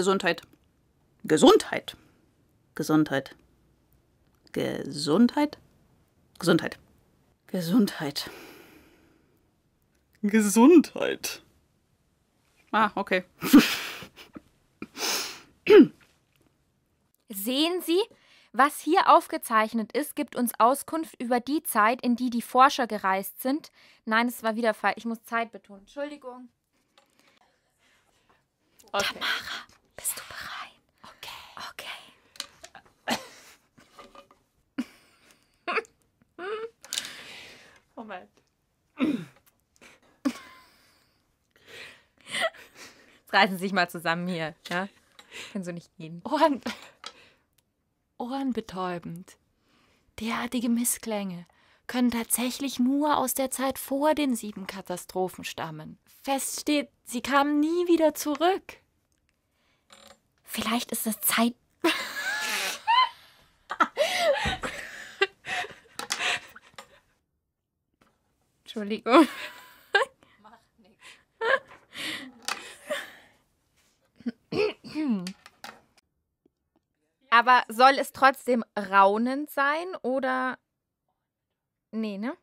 Gesundheit. Gesundheit. Gesundheit. Gesundheit. Gesundheit. Gesundheit. Gesundheit. Ah, okay. Sehen Sie, was hier aufgezeichnet ist, gibt uns Auskunft über die Zeit, in die die Forscher gereist sind. Nein, es war wieder falsch. Ich muss Zeit betonen. Entschuldigung. Okay. Tamara. Bist du bereit? Okay. Okay. Moment. Jetzt reißen Sie sich mal zusammen hier, ja? Können Sie nicht gehen. Ohren, ohrenbetäubend. Derartige Missklänge können tatsächlich nur aus der Zeit vor den sieben Katastrophen stammen. Fest steht, sie kamen nie wieder zurück. Vielleicht ist es Zeit. Entschuldigung. Mach nichts. Aber soll es trotzdem raunend sein oder. Nee, ne?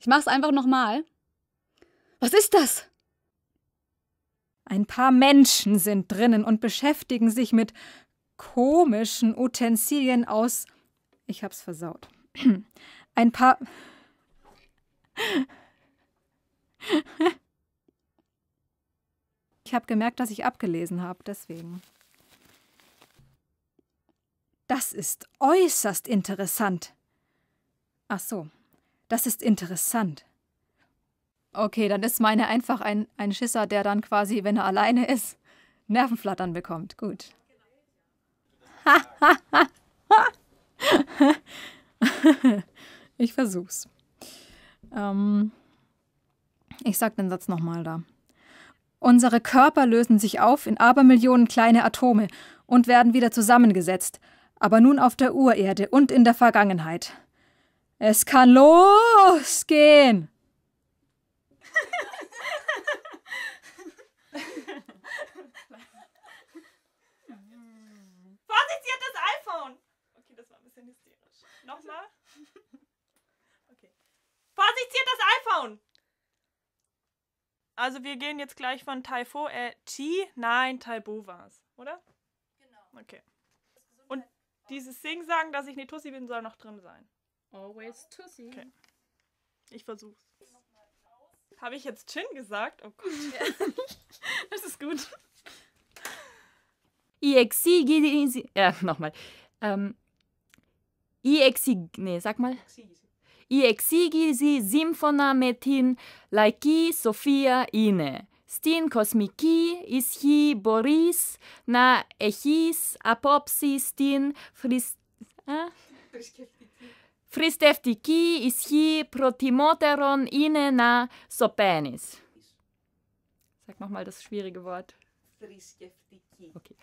Ich mach's einfach nochmal. Was ist das? Ein paar Menschen sind drinnen und beschäftigen sich mit komischen Utensilien aus. Ich hab's versaut. Ein paar. Ich habe gemerkt, dass ich abgelesen habe, deswegen. Das ist äußerst interessant. Ach so, das ist interessant. Okay, dann ist meine einfach ein, ein Schisser, der dann quasi, wenn er alleine ist, Nervenflattern bekommt. Gut. ich versuch's. Ähm, ich sag den Satz nochmal da. Unsere Körper lösen sich auf in Abermillionen kleine Atome und werden wieder zusammengesetzt, aber nun auf der Urerde und in der Vergangenheit. Es kann losgehen! Vorsicht, sie hat das iPhone! Okay, das war ein bisschen hysterisch. Nochmal. Okay. Vorsicht, sie hat das iPhone! Also wir gehen jetzt gleich von Taifo, äh, Chi, nein, Taibo war's, oder? Genau. Okay. Und dieses Sing sagen, dass ich eine Tussi bin, soll noch drin sein. Always Tussi. Okay. Ich versuch's. Habe ich jetzt Chin gesagt? Oh Gott. Ja. das ist gut. Iexigisi. Ja, nochmal. Ähm, Iexig. Nee, sag mal. Iexigisi symphona metin laiki Sophia ine. Stin Στην κοσμική ισχύ μπορείς να έχεις απόψη στην φρυσ... Α? Pristeftichi ischi protimoteron inena sopenis. Sag nochmal das schwierige Wort. Friskeftichi. Okay.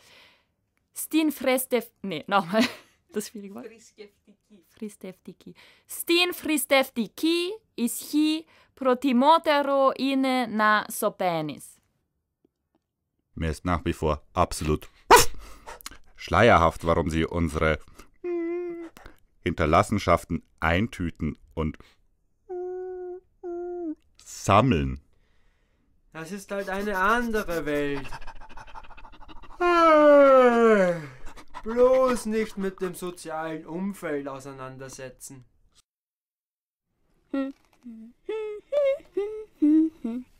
Stin frestef... Nee, nochmal. Das schwierige Wort. Friskeftichi. Friskeftichi. Stin friskeftichi ischi protimotero ine na sopenis. Mir ist nach wie vor absolut schleierhaft, warum sie unsere Hinterlassenschaften eintüten und sammeln. Das ist halt eine andere Welt. Bloß nicht mit dem sozialen Umfeld auseinandersetzen.